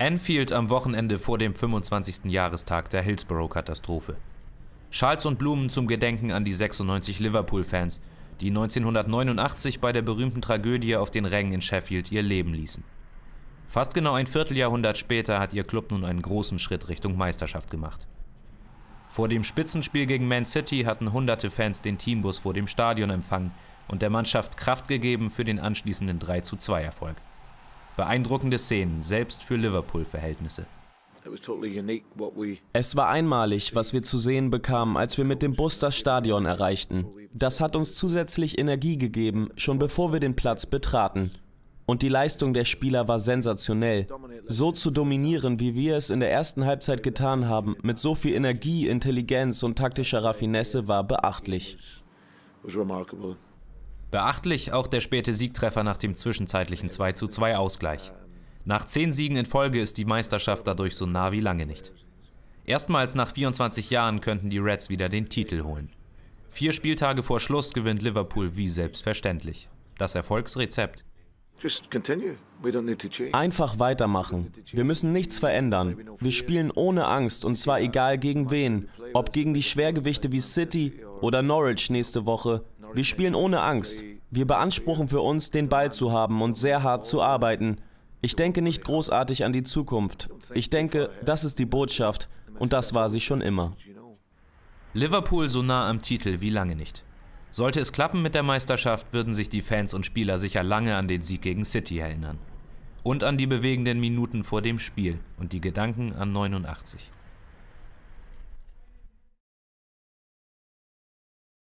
Enfield am Wochenende vor dem 25. Jahrestag der Hillsborough-Katastrophe. Schals und Blumen zum Gedenken an die 96 Liverpool-Fans, die 1989 bei der berühmten Tragödie auf den Rängen in Sheffield ihr Leben ließen. Fast genau ein Vierteljahrhundert später hat ihr Club nun einen großen Schritt Richtung Meisterschaft gemacht. Vor dem Spitzenspiel gegen Man City hatten hunderte Fans den Teambus vor dem Stadion empfangen und der Mannschaft Kraft gegeben für den anschließenden 3:2 Erfolg. Beeindruckende Szenen, selbst für Liverpool-Verhältnisse. Es war einmalig, was wir zu sehen bekamen, als wir mit dem Bus das Stadion erreichten. Das hat uns zusätzlich Energie gegeben, schon bevor wir den Platz betraten. Und die Leistung der Spieler war sensationell. So zu dominieren, wie wir es in der ersten Halbzeit getan haben, mit so viel Energie, Intelligenz und taktischer Raffinesse war beachtlich. Was remarkable. Beachtlich auch der späte Siegtreffer nach dem zwischenzeitlichen 22 Ausgleich. Nach zehn Siegen in Folge ist die Meisterschaft dadurch so nah wie lange nicht. Erstmals nach 24 Jahren könnten die Reds wieder den Titel holen. Vier Spieltage vor Schluss gewinnt Liverpool wie selbstverständlich. Das Erfolgsrezept. Einfach weitermachen. Wir müssen nichts verändern. Wir spielen ohne Angst und zwar egal gegen wen. Ob gegen die Schwergewichte wie City oder Norwich nächste Woche wir spielen ohne Angst. Wir beanspruchen für uns, den Ball zu haben und sehr hart zu arbeiten. Ich denke nicht großartig an die Zukunft. Ich denke, das ist die Botschaft und das war sie schon immer. Liverpool so nah am Titel wie lange nicht. Sollte es klappen mit der Meisterschaft, würden sich die Fans und Spieler sicher lange an den Sieg gegen City erinnern. Und an die bewegenden Minuten vor dem Spiel und die Gedanken an 89.